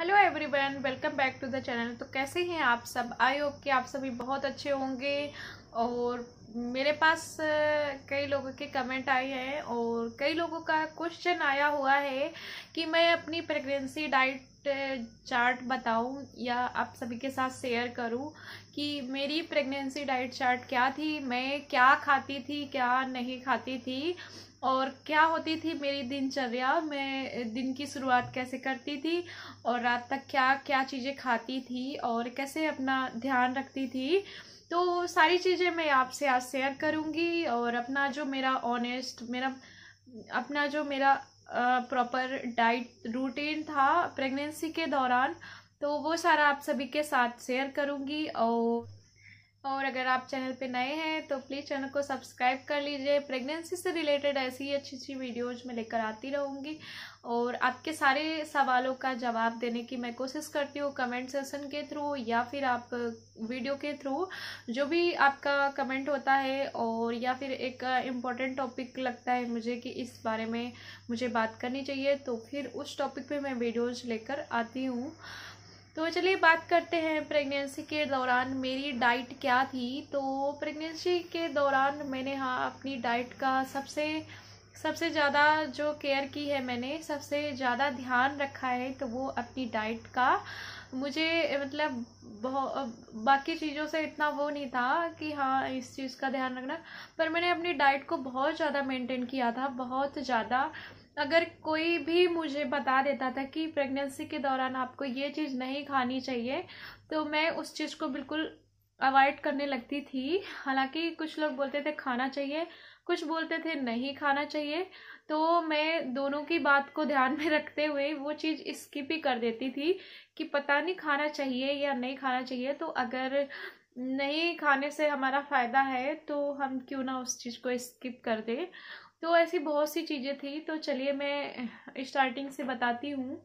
hello everyone welcome back to the channel तो कैसे हैं आप सब आई होप कि आप सभी बहुत अच्छे होंगे और मेरे पास कई लोगों के कमेंट आए हैं और कई लोगों का क्वेश्चन आया हुआ है कि मैं अपनी प्रेगनेंसी डाइट चार्ट बताऊं या आप सभी के साथ शेयर करूं कि मेरी प्रेगनेंसी डाइट चार्ट क्या थी मैं क्या खाती थी क्या नहीं खाती थी और क्या होती थी मेरी दिनचर्या मैं दिन की शुरुआत कैसे करती थी और रात तक क्या क्या चीज़ें खाती थी और कैसे अपना ध्यान रखती थी तो सारी चीज़ें मैं आपसे आज शेयर करूँगी और अपना जो मेरा ऑनेस्ट मेरा अपना जो मेरा प्रॉपर डाइट रूटीन था प्रेगनेंसी के दौरान तो वो सारा आप सभी के साथ शेयर करूँगी और और अगर आप चैनल पे नए हैं तो प्लीज़ चैनल को सब्सक्राइब कर लीजिए प्रेगनेंसी से रिलेटेड ऐसी ही अच्छी अच्छी वीडियोज मैं लेकर आती रहूँगी और आपके सारे सवालों का जवाब देने की मैं कोशिश करती हूँ कमेंट सेशन के थ्रू या फिर आप वीडियो के थ्रू जो भी आपका कमेंट होता है और या फिर एक इम्पॉर्टेंट टॉपिक लगता है मुझे कि इस बारे में मुझे बात करनी चाहिए तो फिर उस टॉपिक पर मैं वीडियोज़ लेकर आती हूँ तो चलिए बात करते हैं प्रेगनेंसी के दौरान मेरी डाइट क्या थी तो प्रेगनेंसी के दौरान मैंने हाँ अपनी डाइट का सबसे सबसे ज़्यादा जो केयर की है मैंने सबसे ज़्यादा ध्यान रखा है तो वो अपनी डाइट का मुझे मतलब बाकी चीज़ों से इतना वो नहीं था कि हाँ इस चीज़ का ध्यान रखना पर मैंने अपनी डाइट को बहुत ज़्यादा मेंटेन किया था बहुत ज़्यादा अगर कोई भी मुझे बता देता था कि प्रेगनेंसी के दौरान आपको ये चीज़ नहीं खानी चाहिए तो मैं उस चीज़ को बिल्कुल अवॉइड करने लगती थी हालांकि कुछ लोग बोलते थे खाना चाहिए कुछ बोलते थे नहीं खाना चाहिए तो मैं दोनों की बात को ध्यान में रखते हुए वो चीज़ स्किप ही कर देती थी कि पता नहीं खाना चाहिए या नहीं खाना चाहिए तो अगर नहीं खाने से हमारा फ़ायदा है तो हम क्यों ना उस चीज़ को स्किप कर दें तो ऐसी बहुत सी चीज़ें थी तो चलिए मैं स्टार्टिंग से बताती हूँ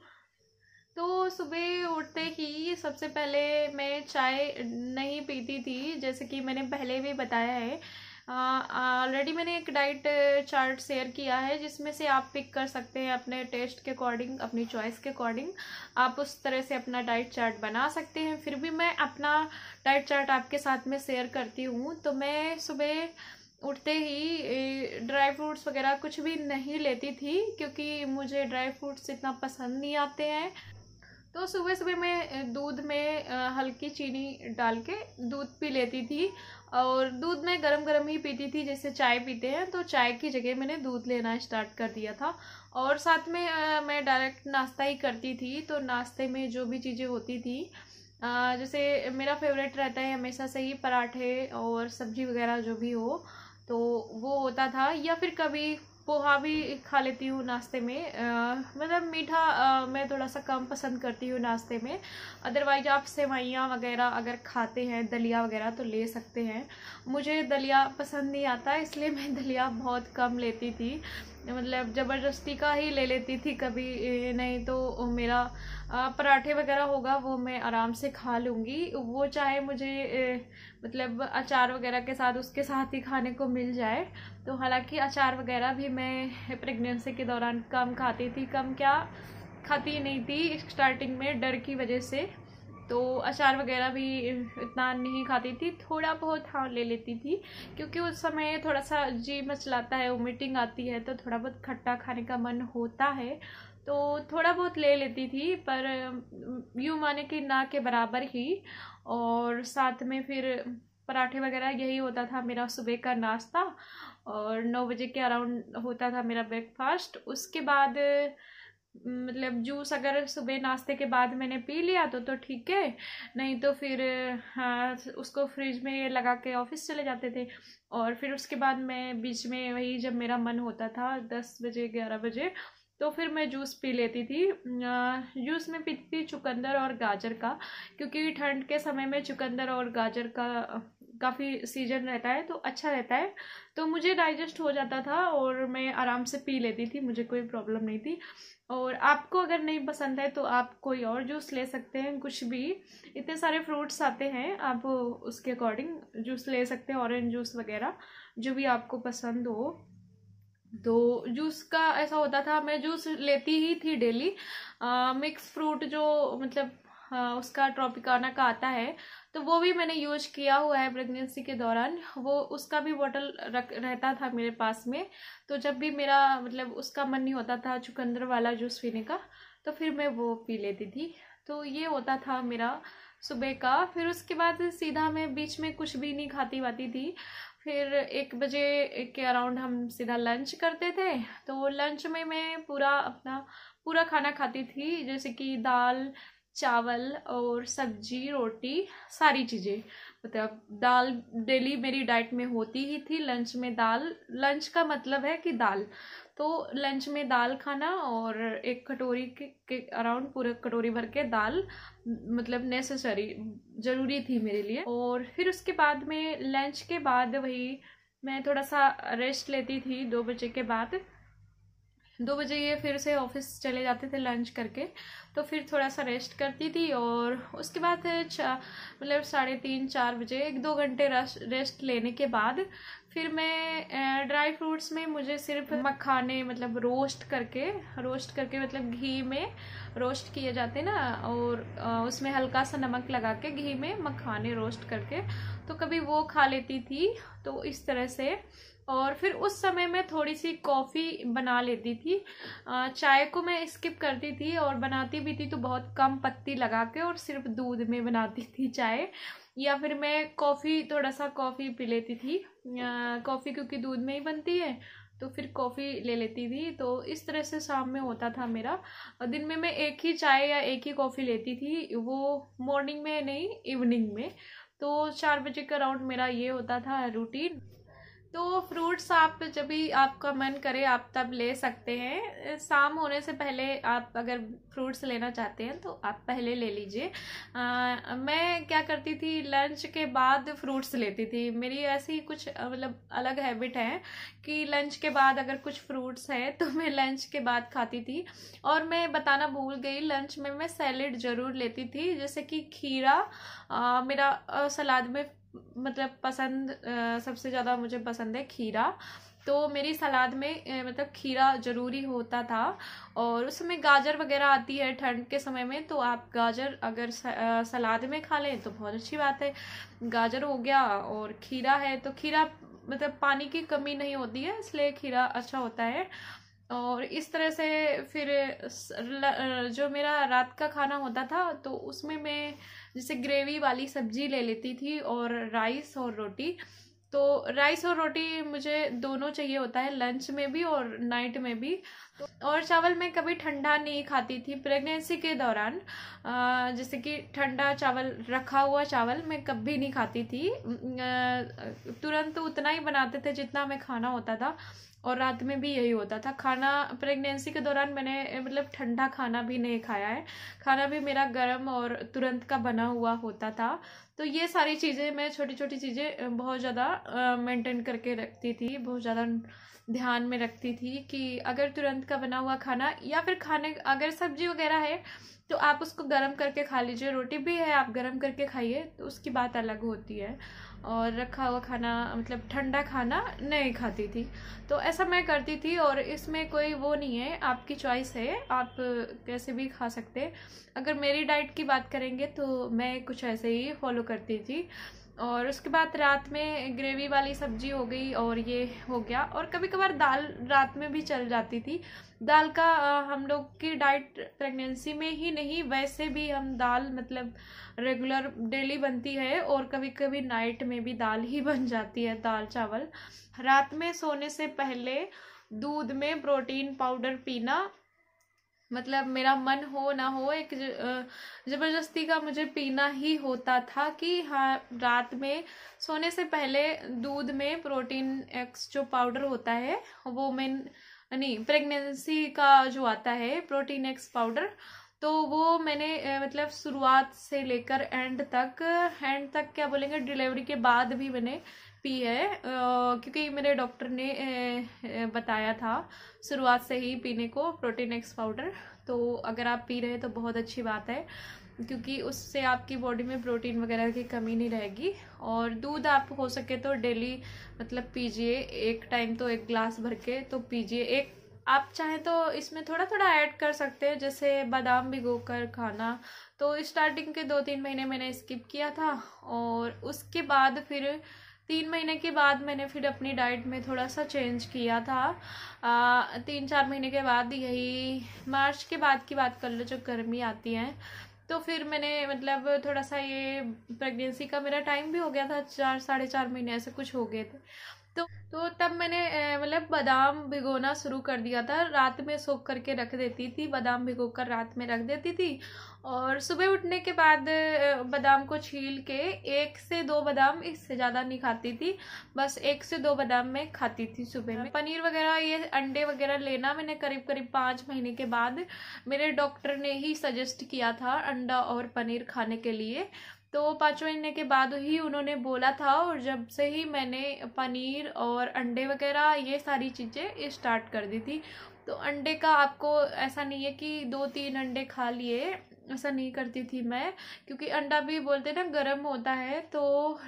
तो सुबह उठते ही सबसे पहले मैं चाय नहीं पीती थी जैसे कि मैंने पहले भी बताया है ऑलरेडी मैंने एक डाइट चार्ट शेयर किया है जिसमें से आप पिक कर सकते हैं अपने टेस्ट के अकॉर्डिंग अपनी चॉइस के अकॉर्डिंग आप उस तरह से अपना डाइट चार्ट बना सकते हैं फिर भी मैं अपना डाइट चार्ट आपके साथ में शेयर करती हूँ तो मैं सुबह उठते ही ड्राई फ्रूट्स वगैरह कुछ भी नहीं लेती थी क्योंकि मुझे ड्राई फ्रूट्स इतना पसंद नहीं आते हैं तो सुबह सुबह मैं दूध में हल्की चीनी डाल के दूध पी लेती थी और दूध में गरम गरम ही पीती थी जैसे चाय पीते हैं तो चाय की जगह मैंने दूध लेना स्टार्ट कर दिया था और साथ में मैं डायरेक्ट नाश्ता ही करती थी तो नाश्ते में जो भी चीज़ें होती थी जैसे मेरा फेवरेट रहता है हमेशा से ही पराठे और सब्जी वगैरह जो भी हो तो वो होता था या फिर कभी पोहा भी खा लेती हूँ नाश्ते में आ, मतलब मीठा आ, मैं थोड़ा सा कम पसंद करती हूँ नाश्ते में अदरवाइज आप सेवैयाँ वगैरह अगर खाते हैं दलिया वगैरह तो ले सकते हैं मुझे दलिया पसंद नहीं आता इसलिए मैं दलिया बहुत कम लेती थी मतलब ज़बरदस्ती का ही ले लेती थी कभी नहीं तो मेरा पराठे वगैरह होगा वो मैं आराम से खा लूँगी वो चाहे मुझे मतलब अचार वगैरह के साथ उसके साथ ही खाने को मिल जाए तो हालांकि अचार वगैरह भी मैं प्रेगनेंसी के दौरान कम खाती थी कम क्या खाती नहीं थी स्टार्टिंग में डर की वजह से तो अचार वगैरह भी इतना नहीं खाती थी थोड़ा बहुत हाँ ले लेती थी क्योंकि उस समय थोड़ा सा जी मचलाता है वोमिटिंग आती है तो थोड़ा बहुत खट्टा खाने का मन होता है तो थोड़ा बहुत ले लेती थी पर यूँ माने कि ना के बराबर ही और साथ में फिर पराठे वगैरह यही होता था मेरा सुबह का नाश्ता और नौ बजे के अराउंड होता था मेरा ब्रेकफास्ट उसके बाद मतलब जूस अगर सुबह नाश्ते के बाद मैंने पी लिया तो तो ठीक है नहीं तो फिर हाँ उसको फ्रिज में लगा के ऑफिस चले जाते थे और फिर उसके बाद मैं बीच में वही जब मेरा मन होता था दस बजे ग्यारह बजे तो फिर मैं जूस पी लेती थी जूस में पीती थी चुकंदर और गाजर का क्योंकि ठंड के समय में चुकंदर और गाजर का काफ़ी सीजन रहता है तो अच्छा रहता है तो मुझे डाइजेस्ट हो जाता था और मैं आराम से पी लेती थी मुझे कोई प्रॉब्लम नहीं थी और आपको अगर नहीं पसंद है तो आप कोई और जूस ले सकते हैं कुछ भी इतने सारे फ्रूट्स आते हैं आप उसके अकॉर्डिंग जूस ले सकते हैं ऑरेंज जूस वगैरह जो भी आपको पसंद हो तो जूस का ऐसा होता था मैं जूस लेती ही थी डेली मिक्स फ्रूट जो मतलब हाँ, उसका ट्रॉपिकाना का आता है तो वो भी मैंने यूज किया हुआ है प्रेगनेंसी के दौरान वो उसका भी बॉटल रख रहता था मेरे पास में तो जब भी मेरा मतलब उसका मन नहीं होता था चुकंदर वाला जूस पीने का तो फिर मैं वो पी लेती थी तो ये होता था मेरा सुबह का फिर उसके बाद सीधा मैं बीच में कुछ भी नहीं खाती वाती थी फिर एक बजे के अराउंड हम सीधा लंच करते थे तो लंच में मैं पूरा अपना पूरा खाना खाती थी जैसे कि दाल चावल और सब्जी रोटी सारी चीज़ें मतलब दाल डेली मेरी डाइट में होती ही थी लंच में दाल लंच का मतलब है कि दाल तो लंच में दाल खाना और एक कटोरी के, के अराउंड पूरे कटोरी भर के दाल मतलब नेसेसरी ज़रूरी थी मेरे लिए और फिर उसके बाद में लंच के बाद वही मैं थोड़ा सा रेस्ट लेती थी दो बजे के बाद दो बजे ये फिर से ऑफिस चले जाते थे लंच करके तो फिर थोड़ा सा रेस्ट करती थी और उसके बाद मतलब साढ़े तीन चार बजे एक दो घंटे रेस्ट लेने के बाद फिर मैं ड्राई फ्रूट्स में मुझे सिर्फ मखाने मतलब रोस्ट करके रोस्ट करके मतलब घी में रोस्ट किए जाते ना और उसमें हल्का सा नमक लगा के घी में मखाने रोस्ट करके तो कभी वो खा लेती थी तो इस तरह से और फिर उस समय मैं थोड़ी सी कॉफ़ी बना लेती थी चाय को मैं स्किप करती थी और बनाती भी थी तो बहुत कम पत्ती लगा के और सिर्फ दूध में बनाती थी चाय या फिर मैं कॉफ़ी थोड़ा सा कॉफ़ी पी लेती थी कॉफ़ी क्योंकि दूध में ही बनती है तो फिर कॉफ़ी ले लेती थी तो इस तरह से शाम में होता था मेरा दिन में मैं एक ही चाय या एक ही कॉफ़ी लेती थी वो मॉर्निंग में नहीं इवनिंग में तो चार बजे का राउंड मेरा ये होता था रूटीन तो फ्रूट्स आप जब भी आपका मन करे आप तब ले सकते हैं शाम होने से पहले आप अगर फ्रूट्स लेना चाहते हैं तो आप पहले ले लीजिए मैं क्या करती थी लंच के बाद फ्रूट्स लेती थी मेरी ऐसी कुछ मतलब अलग हैबिट है कि लंच के बाद अगर कुछ फ्रूट्स हैं तो मैं लंच के बाद खाती थी और मैं बताना भूल गई लंच में मैं सैलेड ज़रूर लेती थी जैसे कि खीरा आ, मेरा सलाद में मतलब पसंद सबसे ज़्यादा मुझे पसंद है खीरा तो मेरी सलाद में मतलब खीरा ज़रूरी होता था और उसमें गाजर वगैरह आती है ठंड के समय में तो आप गाजर अगर सलाद में खा लें तो बहुत अच्छी बात है गाजर हो गया और खीरा है तो खीरा मतलब पानी की कमी नहीं होती है इसलिए खीरा अच्छा होता है और इस तरह से फिर जो मेरा रात का खाना होता था तो उसमें मैं जैसे ग्रेवी वाली सब्जी ले लेती थी और राइस और रोटी तो राइस और रोटी मुझे दोनों चाहिए होता है लंच में भी और नाइट में भी तो और चावल मैं कभी ठंडा नहीं खाती थी प्रेगनेंसी के दौरान जैसे कि ठंडा चावल रखा हुआ चावल मैं कभी नहीं खाती थी तुरंत उतना ही बनाते थे जितना मैं खाना होता था और रात में भी यही होता था खाना प्रेगनेंसी के दौरान मैंने मतलब ठंडा खाना भी नहीं खाया है खाना भी मेरा गर्म और तुरंत का बना हुआ होता था तो ये सारी चीज़ें मैं छोटी छोटी चीज़ें बहुत ज़्यादा मेंटेन करके रखती थी बहुत ज़्यादा ध्यान में रखती थी कि अगर तुरंत का बना हुआ खाना या फिर खाने अगर सब्जी वगैरह है तो आप उसको गर्म करके खा लीजिए रोटी भी है आप गर्म करके खाइए तो उसकी बात अलग होती है और रखा हुआ खाना मतलब ठंडा खाना नहीं खाती थी तो ऐसा मैं करती थी और इसमें कोई वो नहीं है आपकी चॉइस है आप कैसे भी खा सकते अगर मेरी डाइट की बात करेंगे तो मैं कुछ ऐसे ही फॉलो करती थी और उसके बाद रात में ग्रेवी वाली सब्जी हो गई और ये हो गया और कभी कभार दाल रात में भी चल जाती थी दाल का हम लोग की डाइट प्रेगनेंसी में ही नहीं वैसे भी हम दाल मतलब रेगुलर डेली बनती है और कभी कभी नाइट में भी दाल ही बन जाती है दाल चावल रात में सोने से पहले दूध में प्रोटीन पाउडर पीना मतलब मेरा मन हो ना हो एक ज़बरदस्ती का मुझे पीना ही होता था कि हाँ रात में सोने से पहले दूध में प्रोटीन एक्स जो पाउडर होता है वो मैं नहीं प्रेगनेंसी का जो आता है प्रोटीन एक्स पाउडर तो वो मैंने मतलब शुरुआत से लेकर एंड तक एंड तक क्या बोलेंगे डिलीवरी के बाद भी मैंने पी है क्योंकि मेरे डॉक्टर ने बताया था शुरुआत से ही पीने को प्रोटीन एक्स पाउडर तो अगर आप पी रहे हैं तो बहुत अच्छी बात है क्योंकि उससे आपकी बॉडी में प्रोटीन वगैरह की कमी नहीं रहेगी और दूध आप हो सके तो डेली मतलब पीजिए एक टाइम तो एक ग्लास भर के तो पीजिए एक आप चाहें तो इसमें थोड़ा थोड़ा ऐड कर सकते हैं जैसे बादाम भिगो कर खाना तो स्टार्टिंग के दो तीन महीने मैंने स्किप किया था और उसके बाद फिर तीन महीने के बाद मैंने फिर अपनी डाइट में थोड़ा सा चेंज किया था आ, तीन चार महीने के बाद यही मार्च के बाद की बात कर लो जब गर्मी आती है तो फिर मैंने मतलब थोड़ा सा ये प्रेगनेंसी का मेरा टाइम भी हो गया था चार साढ़े चार महीने ऐसे कुछ हो गए थे तो तो तब मैंने मतलब बादाम भिगोना शुरू कर दिया था रात में सोख करके रख देती थी बादाम भिगो कर रात में रख देती थी और सुबह उठने के बाद बादाम को छील के एक से दो बादाम इससे ज़्यादा नहीं खाती थी बस एक से दो बादाम मैं खाती थी सुबह में पनीर वगैरह ये अंडे वगैरह लेना मैंने करीब करीब पाँच महीने के बाद मेरे डॉक्टर ने ही सजेस्ट किया था अंडा और पनीर खाने के लिए तो पाँचवें महीने के बाद ही उन्होंने बोला था और जब से ही मैंने पनीर और अंडे वगैरह ये सारी चीज़ें स्टार्ट कर दी थी तो अंडे का आपको ऐसा नहीं है कि दो तीन अंडे खा लिए ऐसा नहीं करती थी मैं क्योंकि अंडा भी बोलते ना गर्म होता है तो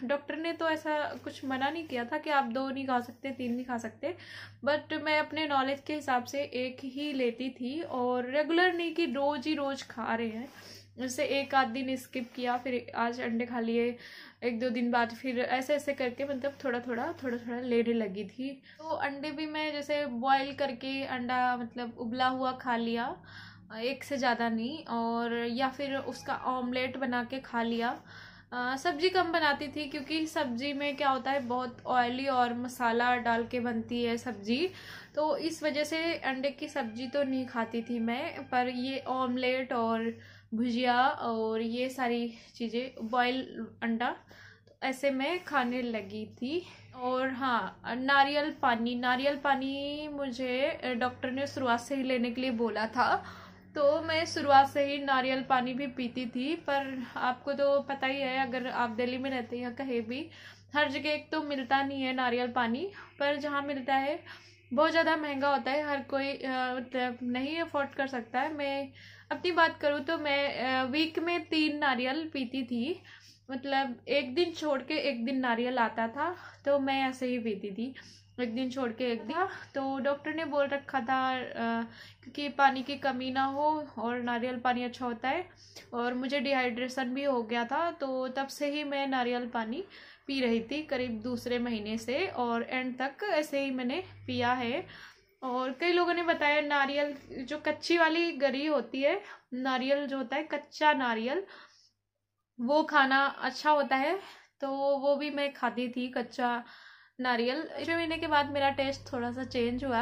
डॉक्टर ने तो ऐसा कुछ मना नहीं किया था कि आप दो नहीं खा सकते तीन नहीं खा सकते बट मैं अपने नॉलेज के हिसाब से एक ही लेती थी और रेगुलर नहीं कि रोज़ ही रोज़ खा रहे हैं उससे एक आध दिन स्किप किया फिर आज अंडे खा लिए एक दो दिन बाद फिर ऐसे ऐसे करके मतलब थोड़ा थोड़ा थोड़ा थोड़ा लेने लगी थी तो अंडे भी मैं जैसे बॉयल करके अंडा मतलब उबला हुआ खा लिया एक से ज़्यादा नहीं और या फिर उसका ऑमलेट बना के खा लिया सब्ज़ी कम बनाती थी क्योंकि सब्ज़ी में क्या होता है बहुत ऑयली और मसाला डाल के बनती है सब्ज़ी तो इस वजह से अंडे की सब्ज़ी तो नहीं खाती थी मैं पर ये ऑमलेट और भुजिया और ये सारी चीज़ें बॉयल अंडा तो ऐसे मैं खाने लगी थी और हाँ नारियल पानी नारियल पानी मुझे डॉक्टर ने शुरुआत से ही लेने के लिए बोला था तो मैं शुरुआत से ही नारियल पानी भी पीती थी पर आपको तो पता ही है अगर आप दिल्ली में रहते हैं कहीं भी हर जगह एक तो मिलता नहीं है नारियल पानी पर जहाँ मिलता है बहुत ज़्यादा महंगा होता है हर कोई मतलब नहीं अफोर्ड कर सकता है मैं अपनी बात करूँ तो मैं वीक में तीन नारियल पीती थी मतलब एक दिन छोड़ के एक दिन नारियल आता था तो मैं ऐसे ही पीती थी एक दिन छोड़ के एक दिन तो डॉक्टर ने बोल रखा था क्योंकि पानी की कमी ना हो और नारियल पानी अच्छा होता है और मुझे डिहाइड्रेशन भी हो गया था तो तब से ही मैं नारियल पानी पी रही थी करीब दूसरे महीने से और एंड तक ऐसे ही मैंने पिया है और कई लोगों ने बताया नारियल जो कच्ची वाली गरी होती है नारियल जो होता है कच्चा नारियल वो खाना अच्छा होता है तो वो भी मैं खाती थी कच्चा नारियल छः महीने के बाद मेरा टेस्ट थोड़ा सा चेंज हुआ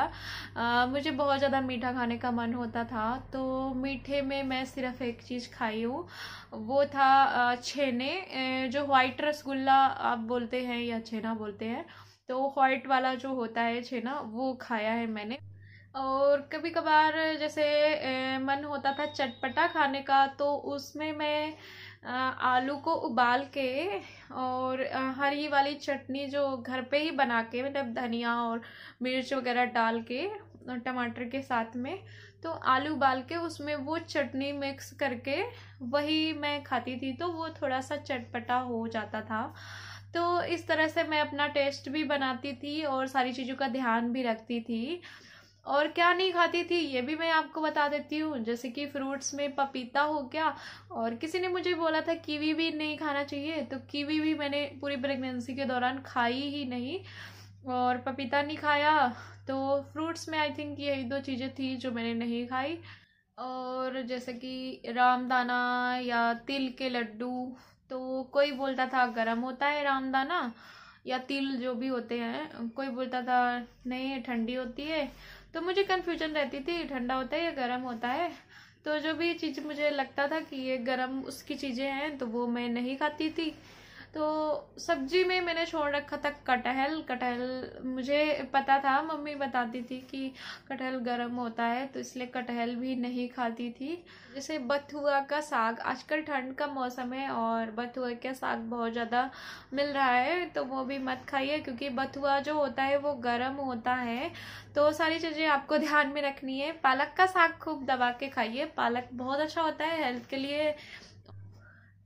आ, मुझे बहुत ज़्यादा मीठा खाने का मन होता था तो मीठे में मैं सिर्फ एक चीज़ खाई हूँ वो था छेने जो वाइट रसगुल्ला आप बोलते हैं या छेना बोलते हैं तो वाइट वाला जो होता है छेना वो खाया है मैंने और कभी कभार जैसे मन होता था चटपटा खाने का तो उसमें मैं आलू को उबाल के और हरी वाली चटनी जो घर पे ही बना के मतलब धनिया और मिर्च वगैरह डाल के टमाटर के साथ में तो आलू उबाल के उसमें वो चटनी मिक्स करके वही मैं खाती थी तो वो थोड़ा सा चटपटा हो जाता था तो इस तरह से मैं अपना टेस्ट भी बनाती थी और सारी चीज़ों का ध्यान भी रखती थी और क्या नहीं खाती थी ये भी मैं आपको बता देती हूँ जैसे कि फ्रूट्स में पपीता हो गया और किसी ने मुझे बोला था कीवी भी नहीं खाना चाहिए तो कीवी भी मैंने पूरी प्रेगनेंसी के दौरान खाई ही नहीं और पपीता नहीं खाया तो फ्रूट्स में आई थिंक यही दो चीज़ें थी जो मैंने नहीं खाई और जैसे कि रामदाना या तिल के लड्डू तो कोई बोलता था गर्म होता है रामदाना या तिल जो भी होते हैं कोई बोलता था नहीं ठंडी होती है तो मुझे कन्फ्यूजन रहती थी ठंडा होता है या गर्म होता है तो जो भी चीज़ मुझे लगता था कि ये गर्म उसकी चीज़ें हैं तो वो मैं नहीं खाती थी तो सब्जी में मैंने छोड़ रखा था कटहल कटहल मुझे पता था मम्मी बताती थी कि कटहल गर्म होता है तो इसलिए कटहल भी नहीं खाती थी जैसे बथुआ का साग आजकल ठंड का मौसम है और बथुआ का साग बहुत ज़्यादा मिल रहा है तो वो भी मत खाइए क्योंकि बथुआ जो होता है वो गर्म होता है तो सारी चीज़ें आपको ध्यान में रखनी है पालक का साग खूब दबा के खाइए पालक बहुत अच्छा होता है हेल्थ के लिए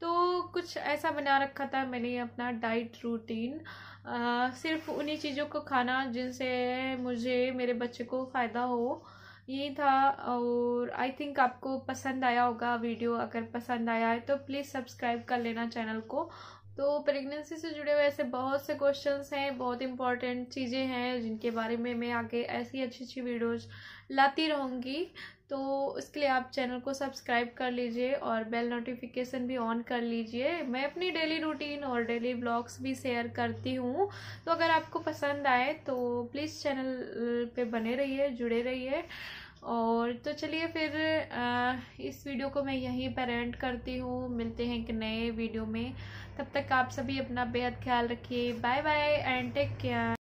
तो कुछ ऐसा बना रखा था मैंने अपना डाइट रूटीन आ, सिर्फ उन्हीं चीज़ों को खाना जिनसे मुझे मेरे बच्चे को फ़ायदा हो यही था और आई थिंक आपको पसंद आया होगा वीडियो अगर पसंद आया है तो प्लीज़ सब्सक्राइब कर लेना चैनल को तो प्रेगनेंसी से जुड़े हुए ऐसे बहुत से क्वेश्चंस हैं बहुत इंपॉर्टेंट चीज़ें हैं जिनके बारे में मैं आगे ऐसी अच्छी अच्छी वीडियोज लाती रहूँगी तो इसके लिए आप चैनल को सब्सक्राइब कर लीजिए और बेल नोटिफिकेशन भी ऑन कर लीजिए मैं अपनी डेली रूटीन और डेली ब्लॉग्स भी शेयर करती हूँ तो अगर आपको पसंद आए तो प्लीज़ चैनल पर बने रहिए जुड़े रहिए और तो चलिए फिर इस वीडियो को मैं यहीं पर एंड करती हूँ मिलते हैं एक नए वीडियो में तब तक आप सभी अपना बेहद ख्याल रखिए bye bye and take care